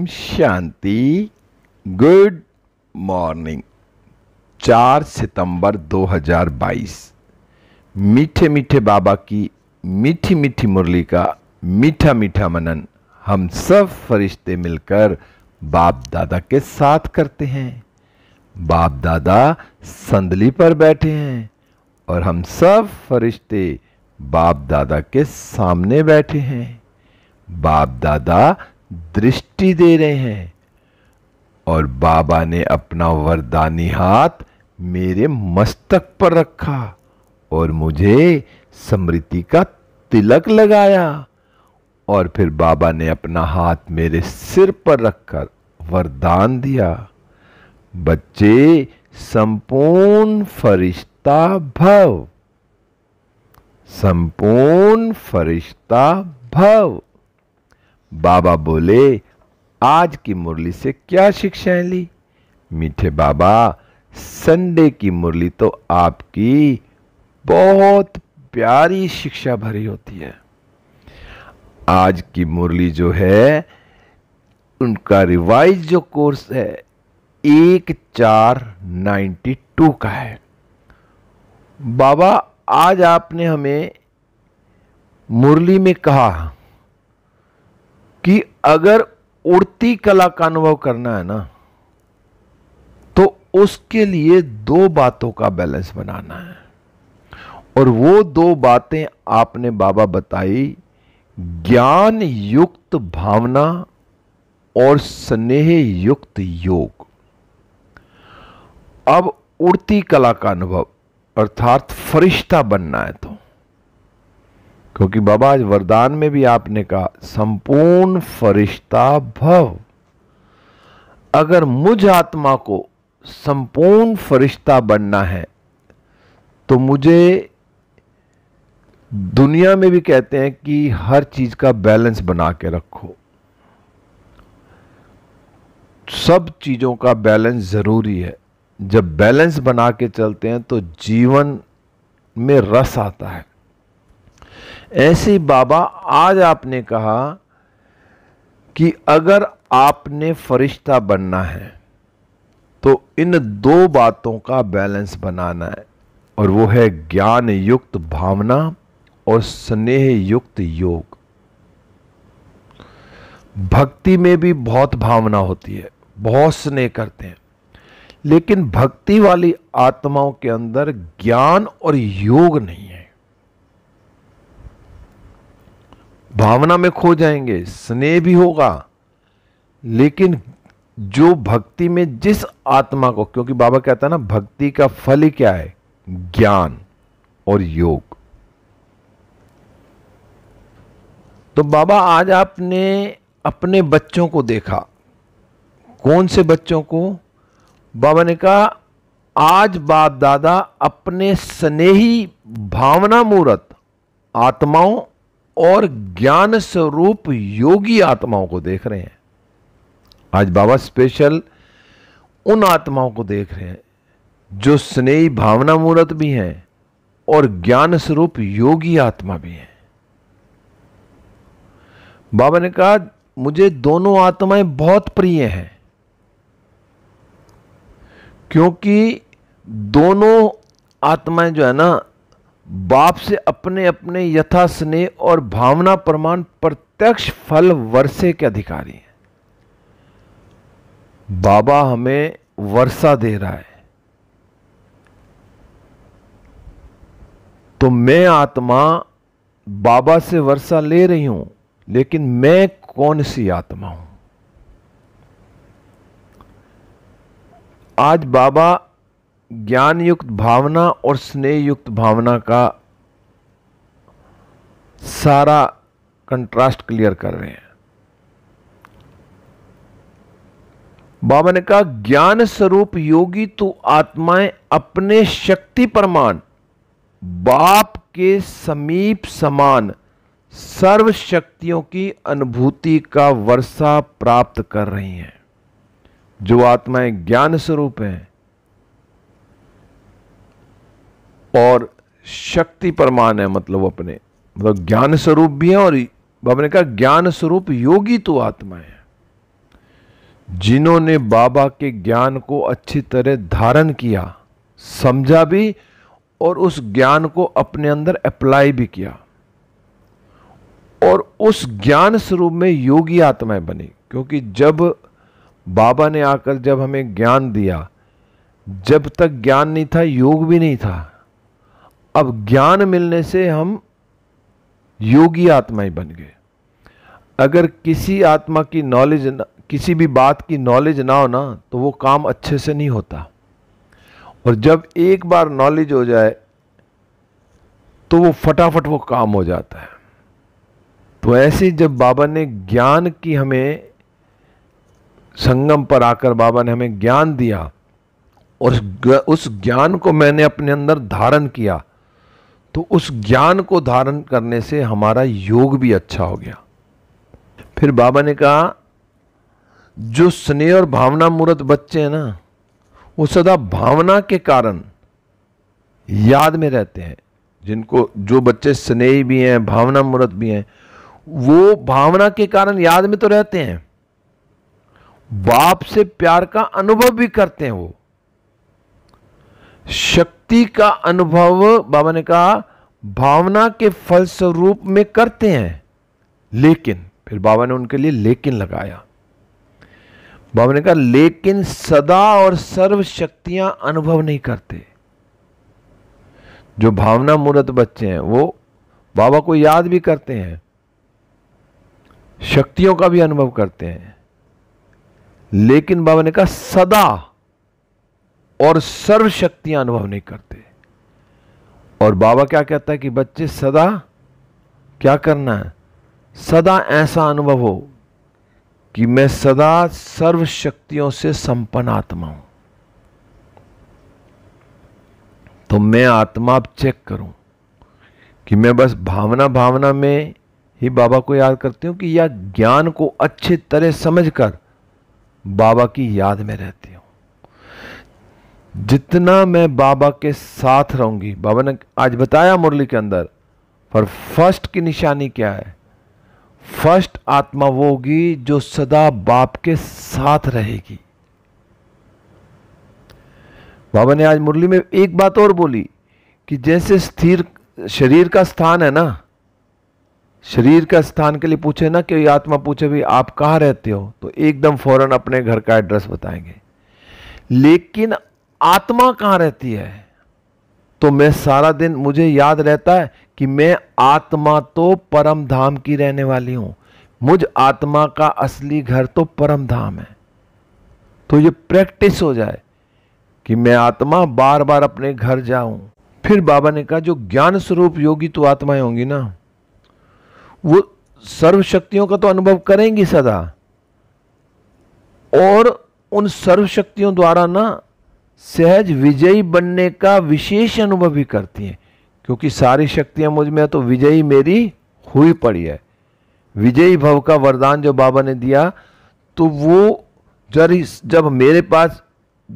ओम शांति good morning 4 सितंबर 2022 मीठे मीठे बाबा की मीठी मीठी मुरली का मीठा मीठा मनन हम सब फरिश्ते मिलकर बाप दादा के साथ करते हैं बाप दादा संदली पर बैठे हैं और हम सब फरिश्ते बाप दादा के सामने बैठे हैं बाप दादा दृष्टि दे रहे हैं और बाबा ने अपना वरदानी हाथ मेरे मस्तक पर रखा और मुझे स्मृति का तिलक लगाया और फिर बाबा ने अपना हाथ मेरे सिर पर रखकर वरदान दिया बच्चे संपूर्ण फरिश्ता भव संपूर्ण फरिश्ता भव बाबा बोले आज की मुरली से क्या शिक्षाएं ली मीठे बाबा संडे की मुरली तो आपकी बहुत प्यारी शिक्षा भरी होती है आज की मुरली जो है उनका रिवाइज जो कोर्स है एक चार नाइन्टी टू का है बाबा आज आपने हमें मुरली में कहा कि अगर उड़ती कला का अनुभव करना है ना तो उसके लिए दो बातों का बैलेंस बनाना है और वो दो बातें आपने बाबा बताई ज्ञान युक्त भावना और स्नेह युक्त योग अब उड़ती कला का अनुभव अर्थात फरिश्ता बनना है तो क्योंकि बाबा आज वरदान में भी आपने कहा संपूर्ण फरिश्ता भव अगर मुझ आत्मा को संपूर्ण फरिश्ता बनना है तो मुझे दुनिया में भी कहते हैं कि हर चीज का बैलेंस बना के रखो सब चीजों का बैलेंस जरूरी है जब बैलेंस बना के चलते हैं तो जीवन में रस आता है ऐसे बाबा आज आपने कहा कि अगर आपने फरिश्ता बनना है तो इन दो बातों का बैलेंस बनाना है और वो है ज्ञान युक्त भावना और स्नेह युक्त योग भक्ति में भी बहुत भावना होती है बहुत स्नेह करते हैं लेकिन भक्ति वाली आत्माओं के अंदर ज्ञान और योग नहीं भावना में खो जाएंगे स्नेह भी होगा लेकिन जो भक्ति में जिस आत्मा को क्योंकि बाबा कहता है ना भक्ति का फल ही क्या है ज्ञान और योग तो बाबा आज आपने अपने बच्चों को देखा कौन से बच्चों को बाबा ने कहा आज बाप दादा अपने स्नेही भावना मूर्त आत्माओं और ज्ञान स्वरूप योगी आत्माओं को देख रहे हैं आज बाबा स्पेशल उन आत्माओं को देख रहे हैं जो स्नेही भावना मूर्त भी हैं और ज्ञान स्वरूप योगी आत्मा भी हैं बाबा ने कहा मुझे दोनों आत्माएं बहुत प्रिय हैं क्योंकि दोनों आत्माएं जो है ना बाप से अपने अपने यथा स्नेह और भावना प्रमाण प्रत्यक्ष फल वर्षे के अधिकारी हैं बाबा हमें वर्षा दे रहा है तो मैं आत्मा बाबा से वर्षा ले रही हूं लेकिन मैं कौन सी आत्मा हूं आज बाबा ज्ञान युक्त भावना और स्नेह युक्त भावना का सारा कंट्रास्ट क्लियर कर रहे हैं बाबा ने कहा ज्ञान स्वरूप योगी तो आत्माएं अपने शक्ति प्रमाण बाप के समीप समान सर्व शक्तियों की अनुभूति का वर्षा प्राप्त कर रही हैं जो आत्माएं ज्ञान स्वरूप हैं और शक्ति प्रमाण है मतलब अपने मतलब ज्ञान स्वरूप भी है और बाबा ने कहा ज्ञान स्वरूप योगी तो आत्मा है जिन्होंने बाबा के ज्ञान को अच्छी तरह धारण किया समझा भी और उस ज्ञान को अपने अंदर अप्लाई भी किया और उस ज्ञान स्वरूप में योगी आत्माएं बनी क्योंकि जब बाबा ने आकर जब हमें ज्ञान दिया जब तक ज्ञान नहीं था योग भी नहीं था अब ज्ञान मिलने से हम योगी आत्मा ही बन गए अगर किसी आत्मा की नॉलेज किसी भी बात की नॉलेज ना हो ना तो वो काम अच्छे से नहीं होता और जब एक बार नॉलेज हो जाए तो वो फटाफट वो काम हो जाता है तो ऐसे जब बाबा ने ज्ञान की हमें संगम पर आकर बाबा ने हमें ज्ञान दिया और उस ज्ञान को मैंने अपने अंदर धारण किया तो उस ज्ञान को धारण करने से हमारा योग भी अच्छा हो गया फिर बाबा ने कहा जो स्नेह और भावना मूर्त बच्चे हैं ना वो सदा भावना के कारण याद में रहते हैं जिनको जो बच्चे स्नेही भी हैं भावना मूर्त भी हैं वो भावना के कारण याद में तो रहते हैं बाप से प्यार का अनुभव भी करते हैं वो शक्ति भक्ति का अनुभव बाबा ने कहा भावना के फलस्वरूप में करते हैं लेकिन फिर बाबा ने उनके लिए लेकिन लगाया बाबा ने कहा लेकिन सदा और सर्व शक्तियां अनुभव नहीं करते जो भावना मूर्त बच्चे हैं वो बाबा को याद भी करते हैं शक्तियों का भी अनुभव करते हैं लेकिन बाबा ने कहा सदा और सर्व शक्तियां अनुभव नहीं करते और बाबा क्या कहता है कि बच्चे सदा क्या करना है सदा ऐसा अनुभव हो कि मैं सदा सर्व शक्तियों से संपन्न आत्मा हूं तो मैं आत्मा अब चेक करूं कि मैं बस भावना भावना में ही बाबा को याद करती हूं कि यह ज्ञान को अच्छे तरह समझकर बाबा की याद में रहती जितना मैं बाबा के साथ रहूंगी बाबा ने आज बताया मुरली के अंदर पर फर्स्ट की निशानी क्या है फर्स्ट आत्मा वो होगी जो सदा बाप के साथ रहेगी बाबा ने आज मुरली में एक बात और बोली कि जैसे स्थिर शरीर का स्थान है ना शरीर का स्थान के लिए पूछे ना कि आत्मा पूछे भी आप कहां रहते हो तो एकदम फौरन अपने घर का एड्रेस बताएंगे लेकिन आत्मा कहां रहती है तो मैं सारा दिन मुझे याद रहता है कि मैं आत्मा तो परम धाम की रहने वाली हूं मुझ आत्मा का असली घर तो परम धाम है तो ये प्रैक्टिस हो जाए कि मैं आत्मा बार बार अपने घर जाऊं फिर बाबा ने कहा जो ज्ञान स्वरूप योगी तो आत्माएं होंगी ना वो सर्वशक्तियों का तो अनुभव करेंगी सदा और उन सर्वशक्तियों द्वारा ना सहज विजयी बनने का विशेष अनुभव भी करती हैं क्योंकि सारी शक्तियाँ मुझ में तो विजयी मेरी हुई पड़ी है विजयी भव का वरदान जो बाबा ने दिया तो वो जर जब मेरे पास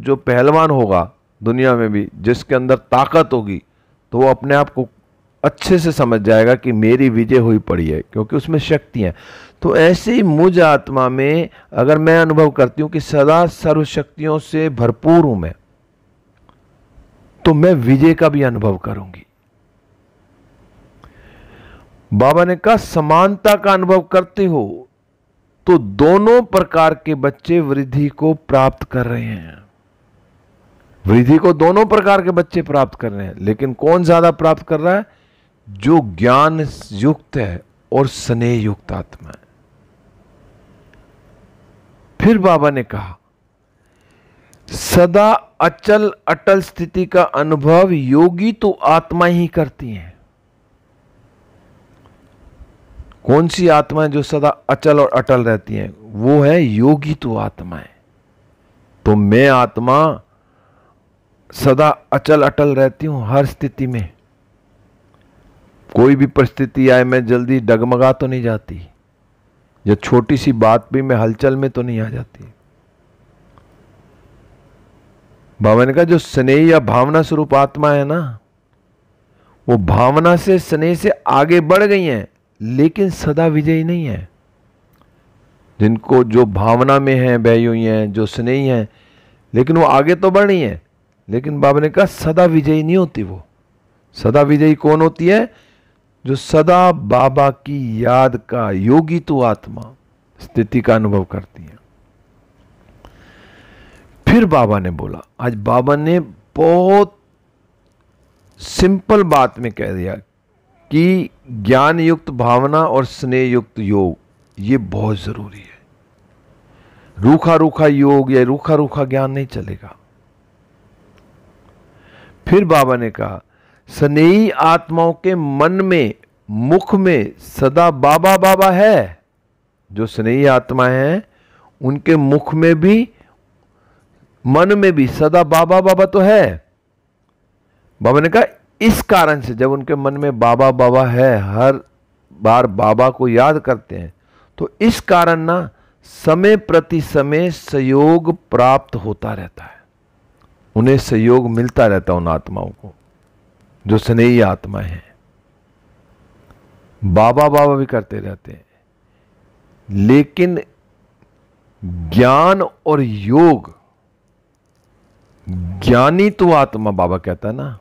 जो पहलवान होगा दुनिया में भी जिसके अंदर ताकत होगी तो वो अपने आप को अच्छे से समझ जाएगा कि मेरी विजय हुई पड़ी है क्योंकि उसमें शक्ति है तो ऐसे ही मुझ आत्मा में अगर मैं अनुभव करती हूँ कि सदा सर्वशक्तियों से भरपूर हूँ मैं तो मैं विजय का भी अनुभव करूंगी बाबा ने कहा समानता का अनुभव करते हो तो दोनों प्रकार के बच्चे वृद्धि को प्राप्त कर रहे हैं वृद्धि को दोनों प्रकार के बच्चे प्राप्त कर रहे हैं लेकिन कौन ज्यादा प्राप्त कर रहा है जो ज्ञान युक्त है और स्नेह युक्त आत्मा है फिर बाबा ने कहा सदा अचल अटल स्थिति का अनुभव योगी तो आत्मा ही करती है कौन सी आत्माएं जो सदा अचल और अटल रहती हैं वो है योगी तो आत्माएं तो मैं आत्मा सदा अचल अटल रहती हूं हर स्थिति में कोई भी परिस्थिति आए मैं जल्दी डगमगा तो नहीं जाती या छोटी सी बात भी मैं हलचल में तो नहीं आ जाती बाबा ने कहा जो स्नेह या भावना स्वरूप आत्मा है ना वो भावना से स्नेह से आगे बढ़ गई हैं लेकिन सदा विजयी नहीं है जिनको जो भावना में है बहु है हैं जो स्नेही हैं लेकिन वो आगे तो बढ़ रही है लेकिन बाबा ने कहा सदा विजयी नहीं होती वो सदा विजयी कौन होती है जो सदा बाबा की याद का योगी तो आत्मा स्थिति का अनुभव करती है फिर बाबा ने बोला आज बाबा ने बहुत सिंपल बात में कह दिया कि ज्ञान युक्त भावना और स्नेह युक्त योग ये बहुत ज़रूरी है रूखा रूखा योग या रूखा रूखा ज्ञान नहीं चलेगा फिर बाबा ने कहा स्नेही आत्माओं के मन में मुख में सदा बाबा बाबा है जो स्नेही आत्मा हैं उनके मुख में भी मन में भी सदा बाबा बाबा तो है बाबा ने कहा इस कारण से जब उनके मन में बाबा बाबा है हर बार बाबा को याद करते हैं तो इस कारण ना समय प्रति समय सहयोग प्राप्त होता रहता है उन्हें सहयोग मिलता रहता है उन आत्माओं को जो स्नेही आत्माएं हैं बाबा बाबा भी करते रहते हैं लेकिन ज्ञान और योग ज्ञानी तो आत्मा बाबा कहता है ना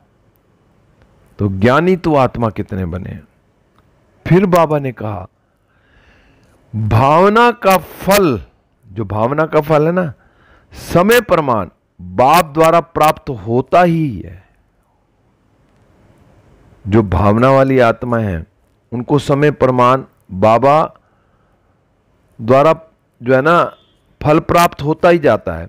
तो ज्ञानी तो आत्मा कितने बने फिर बाबा ने कहा भावना का फल जो भावना का फल है ना समय प्रमाण बाप द्वारा प्राप्त होता ही है जो भावना वाली आत्मा है उनको समय प्रमाण बाबा द्वारा जो है ना फल प्राप्त होता ही जाता है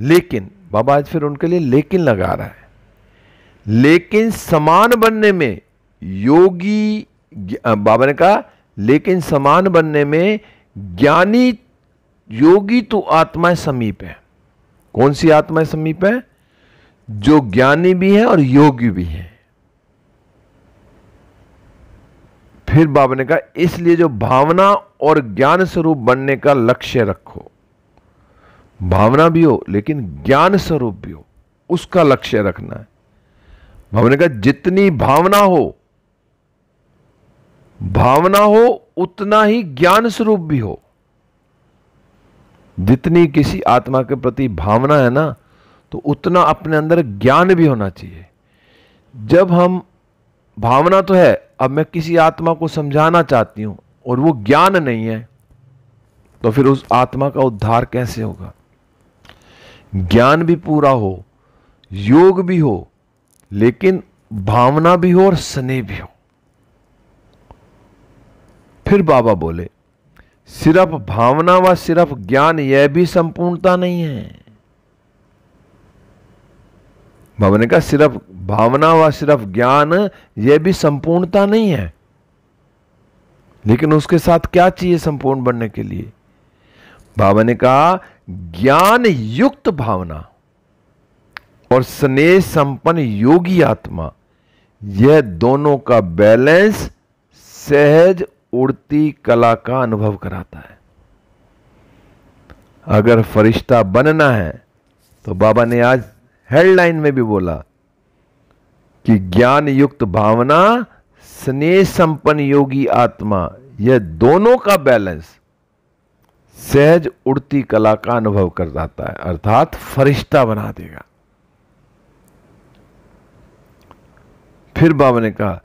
लेकिन बाबा आज फिर उनके लिए लेकिन लगा रहा है लेकिन समान बनने में योगी बाबा ने कहा लेकिन समान बनने में ज्ञानी योगी तो आत्माएं समीप है कौन सी आत्माएं समीप है जो ज्ञानी भी है और योगी भी है फिर बाबा ने कहा इसलिए जो भावना और ज्ञान स्वरूप बनने का लक्ष्य रखो भावना भी हो लेकिन ज्ञान स्वरूप भी हो उसका लक्ष्य रखना है भावना का जितनी भावना हो भावना हो उतना ही ज्ञान स्वरूप भी हो जितनी किसी आत्मा के प्रति भावना है ना तो उतना अपने अंदर ज्ञान भी होना चाहिए जब हम भावना तो है अब मैं किसी आत्मा को समझाना चाहती हूं और वो ज्ञान नहीं है तो फिर उस आत्मा का उद्धार कैसे होगा ज्ञान भी पूरा हो योग भी हो लेकिन भावना भी हो और स्नेह भी हो फिर बाबा बोले सिर्फ भावना व सिर्फ ज्ञान यह भी संपूर्णता नहीं है बाबा ने कहा सिर्फ भावना व सिर्फ ज्ञान यह भी संपूर्णता नहीं है लेकिन उसके साथ क्या चाहिए संपूर्ण बनने के लिए बाबा ने कहा ज्ञान युक्त भावना और स्नेह संपन्न योगी आत्मा यह दोनों का बैलेंस सहज उड़ती कला का अनुभव कराता है अगर फरिश्ता बनना है तो बाबा ने आज हेडलाइन में भी बोला कि ज्ञान युक्त भावना स्नेह संपन्न योगी आत्मा यह दोनों का बैलेंस सहज उड़ती कला का अनुभव कर जाता है अर्थात फरिश्ता बना देगा फिर बाबा ने कहा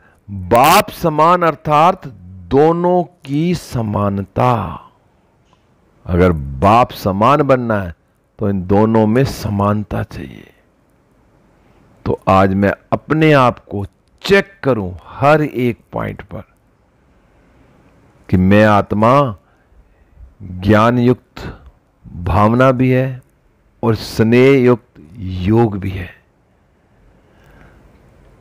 बाप समान अर्थात दोनों की समानता अगर बाप समान बनना है तो इन दोनों में समानता चाहिए तो आज मैं अपने आप को चेक करूं हर एक पॉइंट पर कि मैं आत्मा ज्ञान युक्त भावना भी है और स्नेह युक्त योग भी है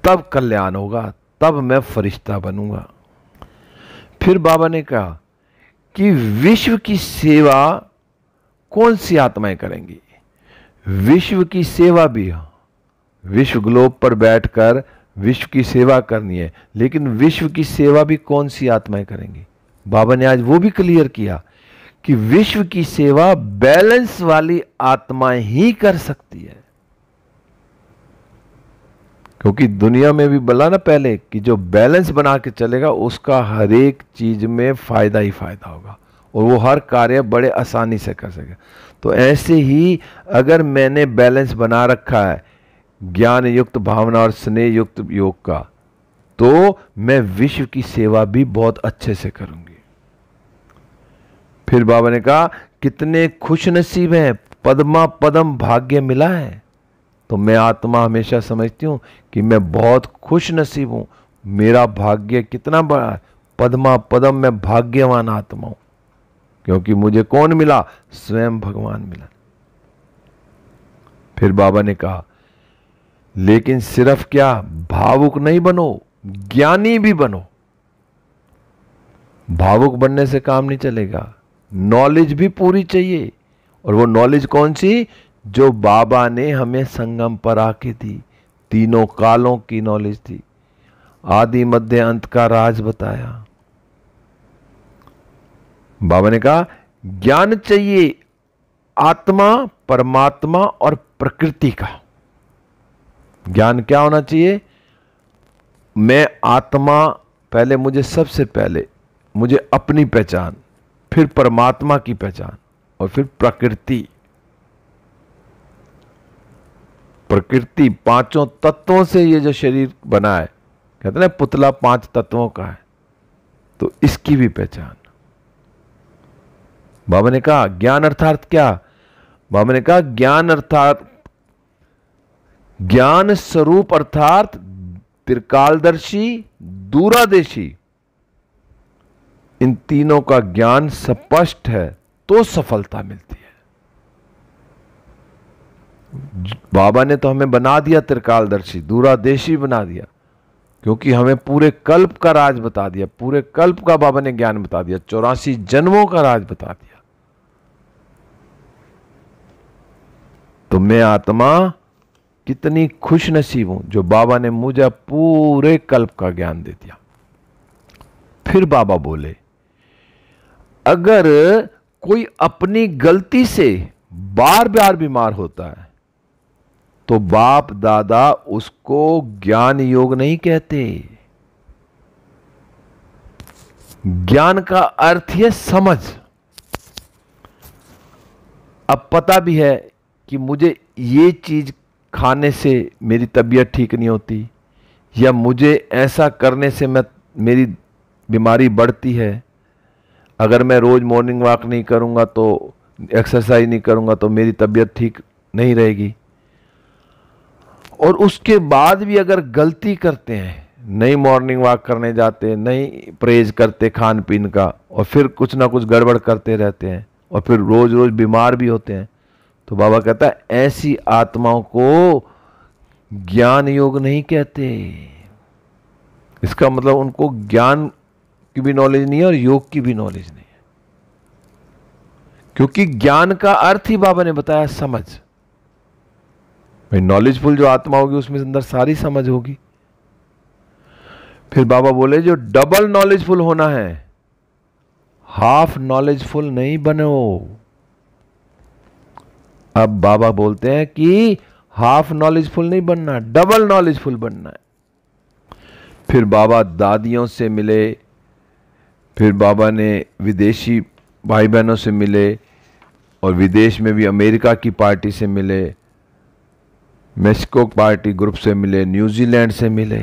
तब कल्याण होगा तब मैं फरिश्ता बनूंगा फिर बाबा ने कहा कि विश्व की सेवा कौन सी आत्माएं करेंगी विश्व की सेवा भी हाँ। विश्व ग्लोब पर बैठकर विश्व की सेवा करनी है लेकिन विश्व की सेवा भी कौन सी आत्माएं करेंगी बाबा ने आज वो भी क्लियर किया कि विश्व की सेवा बैलेंस वाली आत्मा ही कर सकती है क्योंकि दुनिया में भी बोला ना पहले कि जो बैलेंस बना के चलेगा उसका हर एक चीज में फायदा ही फायदा होगा और वो हर कार्य बड़े आसानी से कर सके तो ऐसे ही अगर मैंने बैलेंस बना रखा है ज्ञान युक्त भावना और स्नेह युक्त योग का तो मैं विश्व की सेवा भी बहुत अच्छे से करूंगा फिर बाबा ने कहा कितने खुश नसीब हैं पदमा पदम भाग्य मिला है तो मैं आत्मा हमेशा समझती हूँ कि मैं बहुत खुश नसीब हूँ मेरा भाग्य कितना बड़ा है पदमा पदम मैं भाग्यवान आत्मा हूँ क्योंकि मुझे कौन मिला स्वयं भगवान मिला फिर बाबा ने कहा लेकिन सिर्फ क्या भावुक नहीं बनो ज्ञानी भी बनो भावुक बनने से काम नहीं चलेगा नॉलेज भी पूरी चाहिए और वो नॉलेज कौन सी जो बाबा ने हमें संगम पर आके दी तीनों कालों की नॉलेज दी आदि मध्य अंत का राज बताया बाबा ने कहा ज्ञान चाहिए आत्मा परमात्मा और प्रकृति का ज्ञान क्या होना चाहिए मैं आत्मा पहले मुझे सबसे पहले मुझे अपनी पहचान फिर परमात्मा की पहचान और फिर प्रकृति प्रकृति पांचों तत्वों से ये जो शरीर बना है कहते ना पुतला पांच तत्वों का है तो इसकी भी पहचान बाबा ने कहा ज्ञान अर्थात क्या बाबा ने कहा ज्ञान अर्थात ज्ञान स्वरूप अर्थात त्रिकालदर्शी दूरादेशी इन तीनों का ज्ञान स्पष्ट है तो सफलता मिलती है बाबा ने तो हमें बना दिया त्रिकालदर्शी दूरादेशी बना दिया क्योंकि हमें पूरे कल्प का राज बता दिया पूरे कल्प का बाबा ने ज्ञान बता दिया चौरासी जन्मों का राज बता दिया तो मैं आत्मा कितनी खुश नसीब हूं जो बाबा ने मुझे पूरे कल्प का ज्ञान दे दिया फिर बाबा बोले अगर कोई अपनी गलती से बार बार बीमार होता है तो बाप दादा उसको ज्ञान योग नहीं कहते ज्ञान का अर्थ है समझ अब पता भी है कि मुझे ये चीज खाने से मेरी तबीयत ठीक नहीं होती या मुझे ऐसा करने से मैं मेरी बीमारी बढ़ती है अगर मैं रोज़ मॉर्निंग वॉक नहीं करूँगा तो एक्सरसाइज नहीं करूँगा तो मेरी तबीयत ठीक नहीं रहेगी और उसके बाद भी अगर गलती करते हैं नहीं मॉर्निंग वॉक करने जाते नहीं परहेज करते खान पीन का और फिर कुछ ना कुछ गड़बड़ करते रहते हैं और फिर रोज़ रोज़ बीमार भी होते हैं तो बाबा कहता है ऐसी आत्माओं को ज्ञान योग नहीं कहते इसका मतलब उनको ज्ञान की भी नॉलेज नहीं है और योग की भी नॉलेज नहीं है क्योंकि ज्ञान का अर्थ ही बाबा ने बताया समझ भाई नॉलेजफुल जो आत्मा होगी उसमें अंदर सारी समझ होगी फिर बाबा बोले जो डबल नॉलेजफुल होना है हाफ नॉलेजफुल नहीं बनो अब बाबा बोलते हैं कि हाफ नॉलेजफुल नहीं बनना डबल नॉलेजफुल बनना है फिर बाबा दादियों से मिले फिर बाबा ने विदेशी भाई बहनों से मिले और विदेश में भी अमेरिका की पार्टी से मिले मेक्सिको पार्टी ग्रुप से मिले न्यूजीलैंड से मिले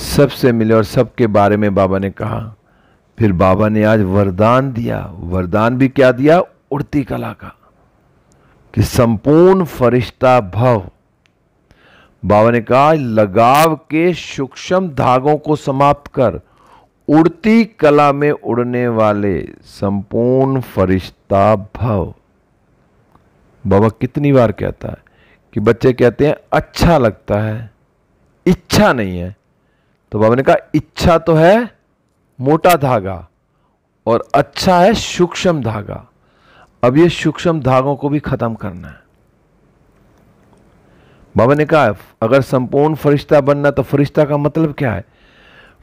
सबसे मिले और सबके बारे में बाबा ने कहा फिर बाबा ने आज वरदान दिया वरदान भी क्या दिया उड़ती कला का कि संपूर्ण फरिश्ता भव बाबा ने कहा लगाव के सूक्ष्म धागों को समाप्त कर उड़ती कला में उड़ने वाले संपूर्ण फरिश्ता भव बाबा कितनी बार कहता है कि बच्चे कहते हैं अच्छा लगता है इच्छा नहीं है तो बाबा ने कहा इच्छा तो है मोटा धागा और अच्छा है सूक्ष्म धागा अब ये सूक्ष्म धागों को भी खत्म करना है बाबा ने कहा अगर संपूर्ण फरिश्ता बनना तो फरिश्ता का मतलब क्या है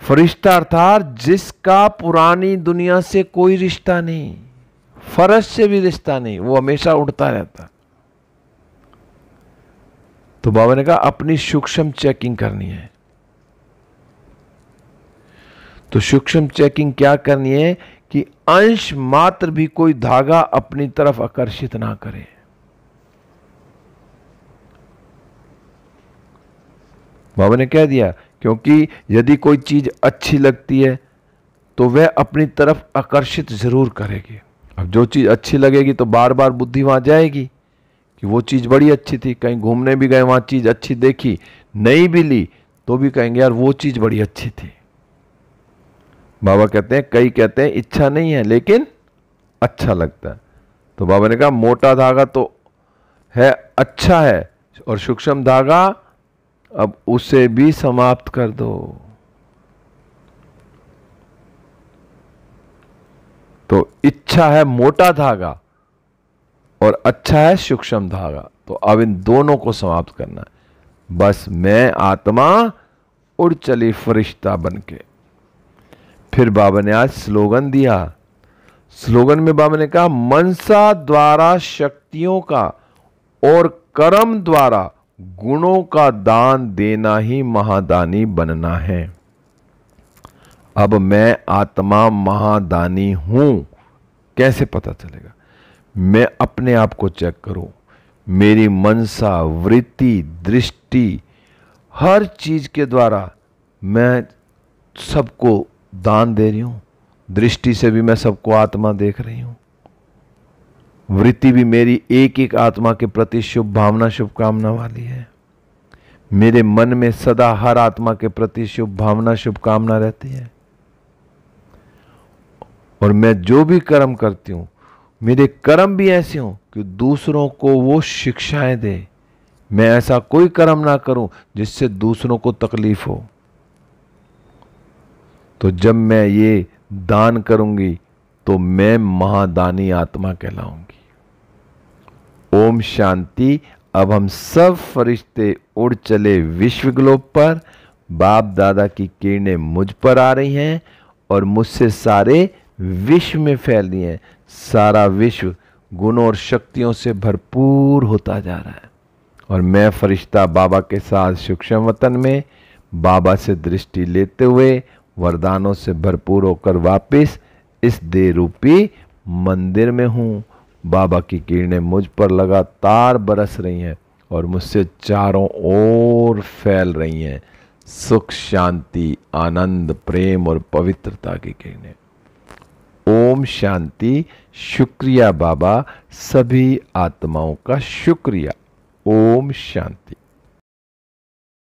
फरिश्ता अर्थात जिसका पुरानी दुनिया से कोई रिश्ता नहीं फरश से भी रिश्ता नहीं वो हमेशा उड़ता रहता तो बाबा ने कहा अपनी सूक्ष्म चेकिंग करनी है तो सूक्ष्म चेकिंग क्या करनी है कि अंश मात्र भी कोई धागा अपनी तरफ आकर्षित ना करे बाबा ने कह दिया क्योंकि यदि कोई चीज़ अच्छी लगती है तो वह अपनी तरफ आकर्षित ज़रूर करेगी अब जो चीज़ अच्छी लगेगी तो बार बार बुद्धि वहाँ जाएगी कि वो चीज़ बड़ी अच्छी थी कहीं घूमने भी गए वहाँ चीज़ अच्छी देखी नहीं भी ली तो भी कहेंगे यार वो चीज़ बड़ी अच्छी थी बाबा कहते हैं कई कहते हैं इच्छा नहीं है लेकिन अच्छा लगता है तो बाबा ने कहा मोटा धागा तो है अच्छा है और सूक्ष्म धागा अब उसे भी समाप्त कर दो तो इच्छा है मोटा धागा और अच्छा है सूक्ष्म धागा तो अब इन दोनों को समाप्त करना है बस मैं आत्मा उड़ चली फरिश्ता बनके फिर बाबा ने आज स्लोगन दिया स्लोगन में बाबा ने कहा मनसा द्वारा शक्तियों का और कर्म द्वारा गुणों का दान देना ही महादानी बनना है अब मैं आत्मा महादानी हूं कैसे पता चलेगा मैं अपने आप को चेक करूं मेरी मनसा वृत्ति दृष्टि हर चीज के द्वारा मैं सबको दान दे रही हूं दृष्टि से भी मैं सबको आत्मा देख रही हूं वृत्ति भी मेरी एक एक आत्मा के प्रति शुभ भावना शुभकामना वाली है मेरे मन में सदा हर आत्मा के प्रति शुभ भावना शुभकामना रहती है और मैं जो भी कर्म करती हूं मेरे कर्म भी ऐसे हों कि दूसरों को वो शिक्षाएं दे मैं ऐसा कोई कर्म ना करूं जिससे दूसरों को तकलीफ हो तो जब मैं ये दान करूंगी तो मैं महादानी आत्मा कहलाऊंगी ओम शांति अब हम सब फरिश्ते उड़ चले विश्व ग्लोब पर बाप दादा की किरणें मुझ पर आ रही हैं और मुझसे सारे विश्व में फैल रही हैं सारा विश्व गुणों और शक्तियों से भरपूर होता जा रहा है और मैं फरिश्ता बाबा के साथ सूक्ष्म वतन में बाबा से दृष्टि लेते हुए वरदानों से भरपूर होकर वापस इस देरूपी रूपी मंदिर में हूँ बाबा की किरणें मुझ पर लगातार बरस रही हैं और मुझसे चारों ओर फैल रही हैं सुख शांति आनंद प्रेम और पवित्रता की किरणें ओम शांति शुक्रिया बाबा सभी आत्माओं का शुक्रिया ओम शांति